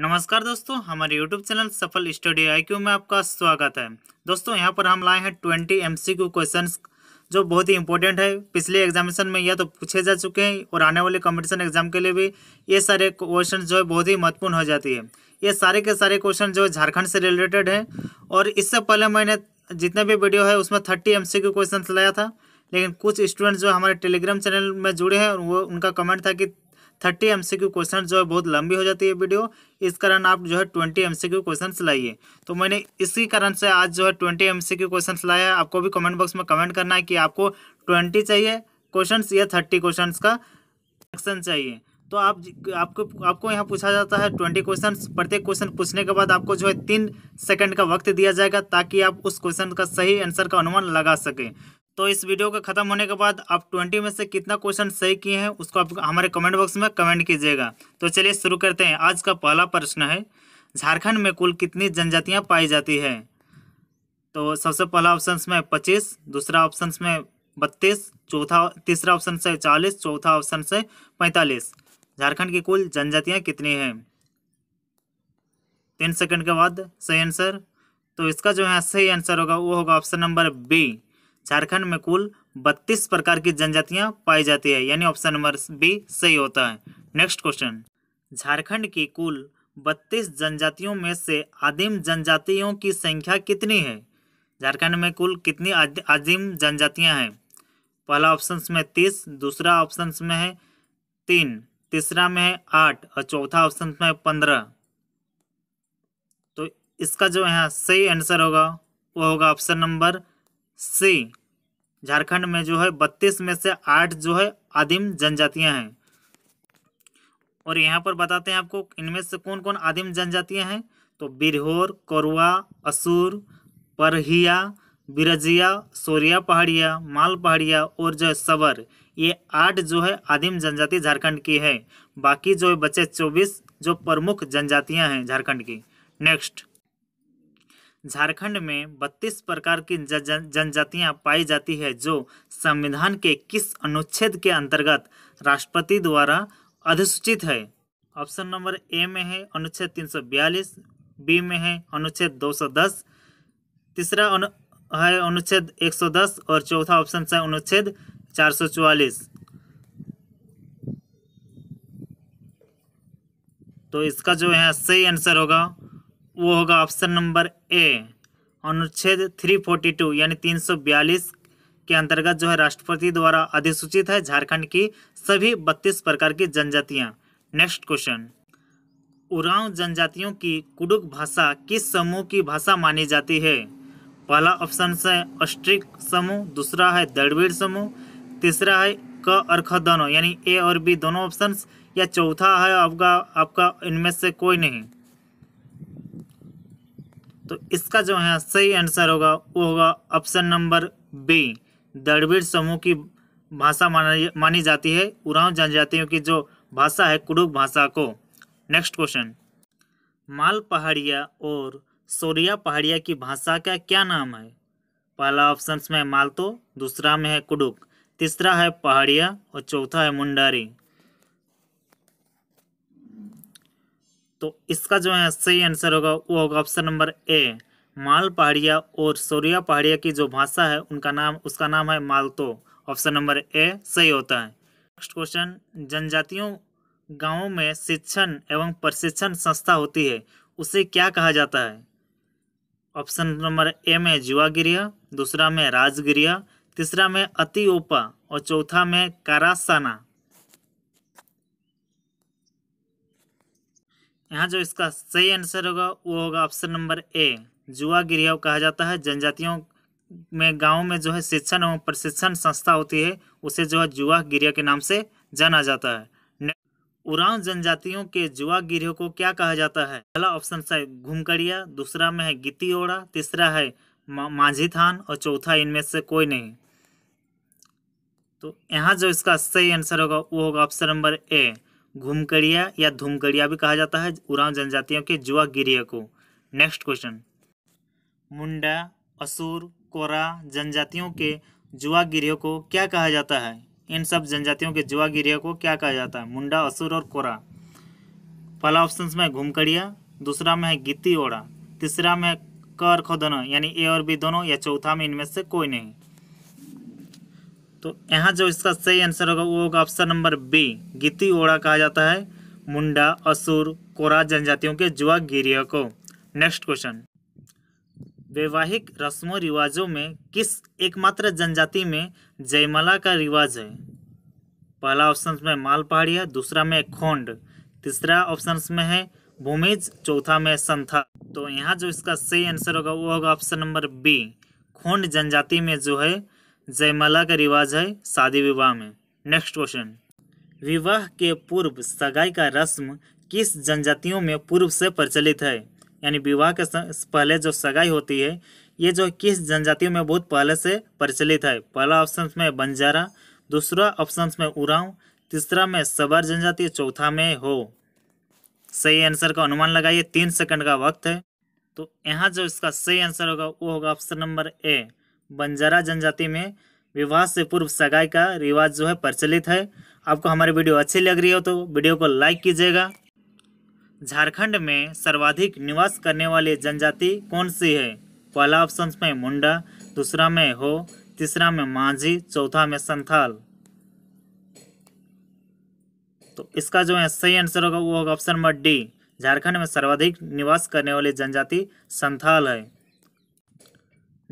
नमस्कार दोस्तों हमारे यूट्यूब चैनल सफल स्टडी आई में आपका स्वागत है दोस्तों यहाँ पर हम लाए हैं twenty M C Q question जो बहुत ही इंपॉर्टेंट है पिछले एग्जामिनेशन में या तो पूछे जा चुके हैं और आने वाले कॉम्पिटिशन एग्जाम के लिए भी ये सारे क्वेश्चन जो है बहुत ही महत्वपूर्ण हो जाती है ये सारे के सारे क्वेश्चन जो है झारखंड से रिलेटेड है और इससे पहले मैंने जितने भी वीडियो है उसमें thirty M C Q question लाया था लेकिन कुछ स्टूडेंट जो हमारे टेलीग्राम चैनल में जुड़े हैं वो उनका कमेंट था कि थर्टी एमसीक्यू क्वेश्चन जो है बहुत लंबी हो जाती है वीडियो इस कारण आप जो है ट्वेंटी एमसीक्यू क्वेश्चन लाइए तो मैंने इसी कारण से आज जो है ट्वेंटी एमसीक्यू क्वेश्चन लाया है आपको भी कमेंट बॉक्स में कमेंट करना है कि आपको ट्वेंटी चाहिए क्वेश्चन या थर्टी क्वेश्चन का एक्शन चाहिए तो आप आपको आपको यहाँ पूछा जाता है ट्वेंटी क्वेश्चन प्रत्येक क्वेश्चन पूछने के बाद आपको जो है तीन सेकंड का वक्त दिया जाएगा ताकि आप उस क्वेश्चन का सही आंसर का अनुमान लगा सकें तो इस वीडियो के खत्म होने के बाद आप ट्वेंटी में से कितना क्वेश्चन सही किए हैं उसको आप हमारे कमेंट बॉक्स में कमेंट कीजिएगा तो चलिए शुरू करते हैं आज का पहला प्रश्न है झारखंड में कुल कितनी जनजातियाँ पाई जाती है तो सबसे पहला ऑप्शन में पच्चीस दूसरा ऑप्शन में बत्तीस चौथा तीसरा ऑप्शन से चालीस चौथा ऑप्शन से पैंतालीस झारखंड की कुल जनजातियाँ कितनी हैं तीन सेकंड के बाद सही आंसर तो इसका जो है सही आंसर होगा वो होगा ऑप्शन नंबर बी झारखंड में कुल बत्तीस प्रकार की जनजातियां पाई जाती है यानी ऑप्शन नंबर बी सही होता है नेक्स्ट क्वेश्चन झारखंड की कुल बत्तीस जनजातियों में से आदिम जनजातियों की संख्या कितनी है झारखंड में कुल कितनी आदिम जनजातियां हैं पहला ऑप्शन में तीस दूसरा ऑप्शन में है तीन तीसरा में है आठ और चौथा ऑप्शन में पंद्रह तो इसका जो यहाँ सही आंसर होगा वो होगा ऑप्शन नंबर सी झारखंड में जो है बत्तीस में से आठ जो है आदिम जनजातियां हैं और यहाँ पर बताते हैं आपको इनमें से कौन कौन आदिम जनजातियां हैं तो बिरहोर कोरवा असूर परहिया बिरजिया सोरिया पहाड़िया माल पहाड़िया और जो है सबर ये आठ जो है आदिम जनजाति झारखंड की है बाकी जो बचे चौबीस जो प्रमुख जनजातियां हैं झारखंड की नेक्स्ट झारखंड में बत्तीस प्रकार की जनजातियां पाई जाती है जो संविधान के किस अनुच्छेद के अंतर्गत राष्ट्रपति द्वारा अधिसूचित है ऑप्शन नंबर ए में है अनुच्छेद 342 बी में है अनुच्छेद 210 तीसरा अनु, है अनुच्छेद 110 और चौथा ऑप्शन है अनुच्छेद 444 तो इसका जो है सही आंसर होगा वो होगा ऑप्शन नंबर ए अनुच्छेद 342 यानी 342 के अंतर्गत जो है राष्ट्रपति द्वारा अधिसूचित है झारखंड की सभी बत्तीस प्रकार की जनजातियाँ नेक्स्ट क्वेश्चन उरांव जनजातियों की कुडुक भाषा किस समूह की भाषा मानी जाती है पहला ऑप्शन है अस्ट्रिक समूह दूसरा है द्रविड़ समूह तीसरा है क और ख दोनों यानी ए और बी दोनों ऑप्शन या चौथा है आपका आपका इनमें से कोई नहीं तो इसका जो है सही आंसर होगा वो होगा ऑप्शन नंबर बी द्रविड़ समूह की भाषा मानी जाती है उरांव जनजातियों की जो भाषा है कुडुक भाषा को नेक्स्ट क्वेश्चन माल पहाड़िया और सोरिया पहाड़िया की भाषा का क्या नाम है पहला ऑप्शन में मालतो दूसरा में है कुडुक तीसरा है पहाड़िया और चौथा है मुंडारी तो इसका जो है सही आंसर होगा वो होगा ऑप्शन नंबर ए माल पहाड़िया और सोरिया पहाड़िया की जो भाषा है उनका नाम उसका नाम है मालतो ऑप्शन नंबर ए सही होता है नेक्स्ट क्वेश्चन जनजातियों गांवों में शिक्षण एवं प्रशिक्षण संस्था होती है उसे क्या कहा जाता है ऑप्शन नंबर ए में जुआगिरिया दूसरा में राजगिरिया तीसरा में अतिओपा और चौथा में कारासाना यहाँ जो इसका सही आंसर होगा वो होगा ऑप्शन नंबर ए जुआ गृह कहा जाता है जनजातियों में गाँव में जो है शिक्षण एवं प्रशिक्षण संस्था होती है उसे जो है जुआ गृह के नाम से जाना जाता है उरांव जनजातियों के जुआ गृह को क्या कहा जाता है पहला ऑप्शन है घूमकड़िया दूसरा में है गिती ओड़ा तीसरा है माझी थान और चौथा इनमें से कोई नहीं तो यहाँ जो इसका सही आंसर होगा वो होगा ऑप्शन नंबर ए घुमकड़िया या धूमकड़िया भी कहा जाता है उड़ाव जनजातियों के जुआ गिरिया को नेक्स्ट क्वेश्चन मुंडा असुर कोरा जनजातियों के जुआ गिरियों को क्या कहा जाता है इन सब जनजातियों के जुआ गिरियों को क्या कहा जाता है मुंडा असुर और कोरा पहला ऑप्शन में घूमकड़िया घुमकड़िया दूसरा में है गीति ओड़ा तीसरा में कर खदना यानी ए और बी दोनों या चौथा में इनमें से कोई नहीं तो यहाँ जो इसका सही आंसर होगा वो होगा ऑप्शन नंबर बी गीति ओड़ा कहा जाता है मुंडा असुर कोरा जनजातियों के जुआ गिरिया को नेक्स्ट क्वेश्चन वैवाहिक रस्मों रिवाजों में किस एकमात्र जनजाति में जयमाला का रिवाज है पहला ऑप्शन में माल पहाड़िया दूसरा में खोंड तीसरा ऑप्शन में है भूमिज चौथा में संथा तो यहाँ जो इसका सही आंसर होगा वो होगा ऑप्शन नंबर बी खोंड जनजाति में जो है जयमाला का रिवाज है शादी विवाह में नेक्स्ट क्वेश्चन विवाह के पूर्व सगाई का रस्म किस जनजातियों में पूर्व से प्रचलित है यानी विवाह के पहले जो सगाई होती है ये जो किस जनजातियों में बहुत पहले से प्रचलित है पहला ऑप्शन में बंजारा दूसरा ऑप्शन में उराव तीसरा में सबर जनजाति चौथा में हो सही आंसर का अनुमान लगाइए तीन सेकंड का वक्त है तो यहाँ जो इसका सही आंसर होगा वो होगा ऑप्शन नंबर ए बंजारा जनजाति में विवाह से पूर्व सगाई का रिवाज जो है प्रचलित है आपको हमारी वीडियो अच्छी लग रही हो तो वीडियो को लाइक कीजिएगा झारखंड में सर्वाधिक निवास करने वाली जनजाति कौन सी है पहला ऑप्शन में मुंडा दूसरा में हो तीसरा में मांझी चौथा में संथाल तो इसका जो है सही आंसर होगा वो होगा ऑप्शन नंबर डी झारखंड में सर्वाधिक निवास करने वाली जनजाति संथाल है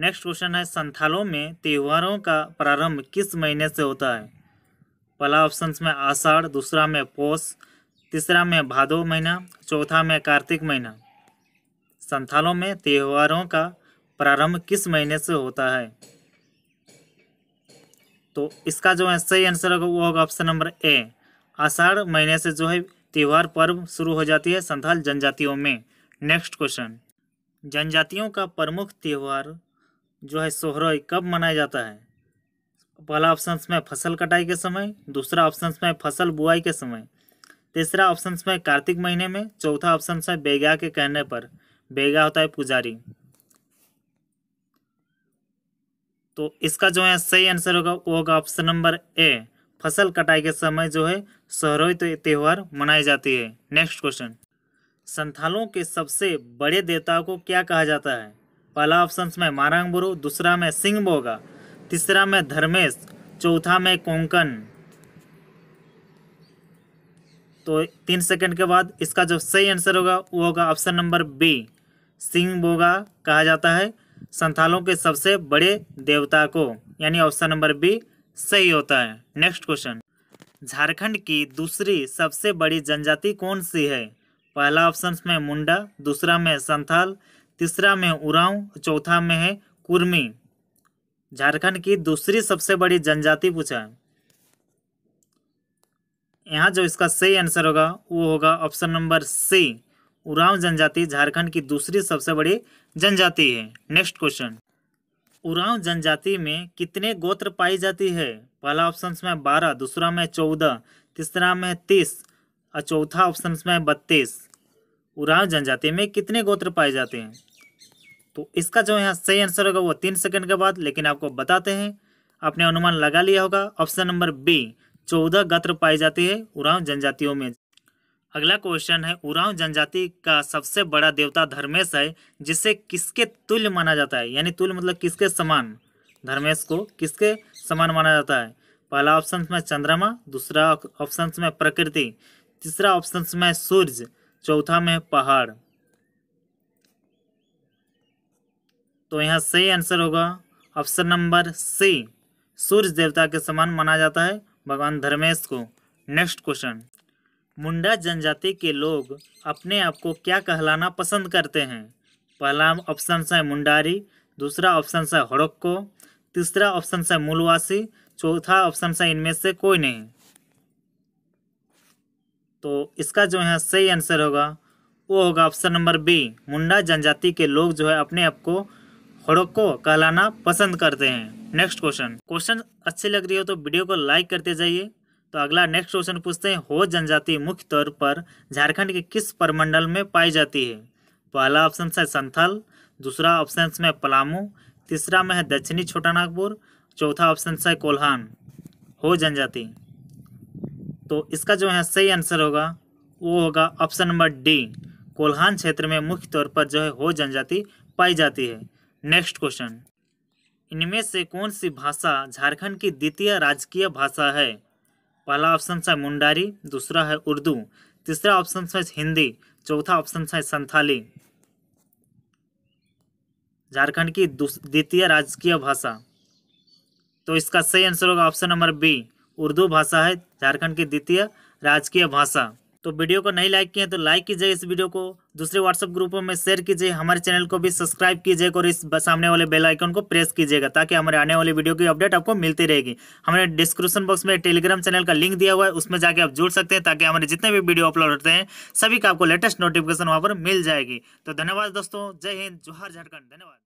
नेक्स्ट क्वेश्चन है संथालों में त्योहारों का प्रारंभ किस महीने से होता है पहला ऑप्शन में आषाढ़ दूसरा में पोष तीसरा में भादो महीना चौथा में कार्तिक महीना संथालों में त्योहारों का प्रारंभ किस महीने से होता है तो इसका जो है सही आंसर होगा वो होगा ऑप्शन नंबर ए आषाढ़ महीने से जो है त्यौहार पर्व शुरू हो जाती है संथाल जनजातियों में नेक्स्ट क्वेश्चन जनजातियों का प्रमुख त्यौहार जो है सोहराई कब मनाया जाता है पहला ऑप्शन में फसल कटाई के समय दूसरा ऑप्शन में फसल बुआई के समय तीसरा ऑप्शन में कार्तिक महीने में चौथा ऑप्शन है बेगा के कहने पर बेगा होता है पुजारी तो इसका जो है सही आंसर होगा वो होगा ऑप्शन नंबर ए फसल कटाई के समय जो है सोहरोई त्यौहार मनाई जाती है नेक्स्ट क्वेश्चन संथालों के सबसे बड़े देवताओं को क्या कहा जाता है पहला ऑप्शन में बुरु दूसरा में सिंह बोगा तीसरा में धर्मेश चौथा में कोंकण तो तीन सेकंड के बाद इसका जो सही आंसर होगा वो होगा option number B Singbonga कहा जाता है संथालों के सबसे बड़े देवता को यानी ऑप्शन नंबर बी सही होता है नेक्स्ट क्वेश्चन झारखंड की दूसरी सबसे बड़ी जनजाति कौन सी है पहला ऑप्शन में मुंडा दूसरा में संथाल तीसरा में उरांव चौथा में है कुर्मी झारखंड की दूसरी सबसे बड़ी जनजाति पूछा है यहाँ जो इसका सही आंसर होगा वो होगा ऑप्शन नंबर सी उरांव जनजाति झारखंड की दूसरी सबसे बड़ी जनजाति है नेक्स्ट क्वेश्चन उरांव जनजाति में कितने गोत्र पाई जाती है पहला ऑप्शन में बारह दूसरा में चौदह तीसरा में तीस और चौथा ऑप्शन में बत्तीस उरांव जनजाति में कितने गोत्र पाए जाते हैं तो इसका जो यहाँ सही आंसर होगा वो तीन सेकंड के बाद लेकिन आपको बताते हैं आपने अनुमान लगा लिया होगा ऑप्शन नंबर बी चौदह गत्र पाई जाती है उरांव जनजातियों में अगला क्वेश्चन है उरांव जनजाति का सबसे बड़ा देवता धर्मेश है जिसे किसके तुल्य माना जाता है यानी तुल्य मतलब किसके समान धर्मेश को किसके समान माना जाता है पहला ऑप्शन में चंद्रमा दूसरा ऑप्शन में प्रकृति तीसरा ऑप्शन में सूर्य चौथा में पहाड़ तो यहाँ सही आंसर होगा ऑप्शन नंबर सी सूर्य देवता के समान माना जाता है भगवान धर्मेश को नेक्स्ट क्वेश्चन मुंडा जनजाति के लोग अपने आप को क्या कहलाना पसंद करते हैं पहला ऑप्शन है मुंडारी दूसरा ऑप्शन है हड़क्को तीसरा ऑप्शन है मूलवासी चौथा ऑप्शन है इनमें से कोई नहीं तो इसका जो है सही आंसर होगा वो होगा ऑप्शन नंबर बी मुंडा जनजाति के लोग जो है अपने आप को हड़प को कहलाना पसंद करते हैं नेक्स्ट क्वेश्चन क्वेश्चन अच्छी लग रही हो तो वीडियो को लाइक करते जाइए तो अगला नेक्स्ट क्वेश्चन पूछते हैं हो जनजाति मुख्य तौर पर झारखंड के किस परमंडल में पाई जाती है पहला ऑप्शन है संथल दूसरा ऑप्शन में पलामू तीसरा में है दक्षिणी छोटा नागपुर चौथा ऑप्शन है कोल्हान हो जनजाति तो इसका जो है सही आंसर होगा वो होगा ऑप्शन नंबर डी कोल्हान क्षेत्र में मुख्य तौर पर जो है हो जनजाति पाई जाती है नेक्स्ट क्वेश्चन इनमें से कौन सी भाषा झारखंड की द्वितीय राजकीय भाषा है पहला ऑप्शन है मुंडारी दूसरा है उर्दू तीसरा ऑप्शन है हिंदी चौथा ऑप्शन है संथाली झारखंड की द्वितीय राजकीय भाषा तो इसका सही आंसर होगा ऑप्शन नंबर बी उर्दू भाषा है झारखंड की द्वितीय राजकीय भाषा तो वीडियो को नहीं लाइक किए तो लाइक कीजिए इस वीडियो को दूसरे व्हाट्सएप ग्रुपों में शेयर कीजिए हमारे चैनल को भी सब्सक्राइब कीजिए और इस सामने वाले बेल आइकन को प्रेस कीजिएगा ताकि हमारे आने वाली वीडियो की अपडेट आपको मिलती रहेगी हमारे डिस्क्रिप्शन बॉक्स में टेलीग्राम चैनल का लिंक दिया हुआ है उसमें जाके आप जुड़ सकते हैं ताकि हमारे जितने भी वीडियो अपलोड होते हैं सभी का आपको लेटेस्ट नोटिफिकेशन वहाँ पर मिल जाएगी तो धन्यवाद दोस्तों जय हिंद जोहर झारखंड धन्यवाद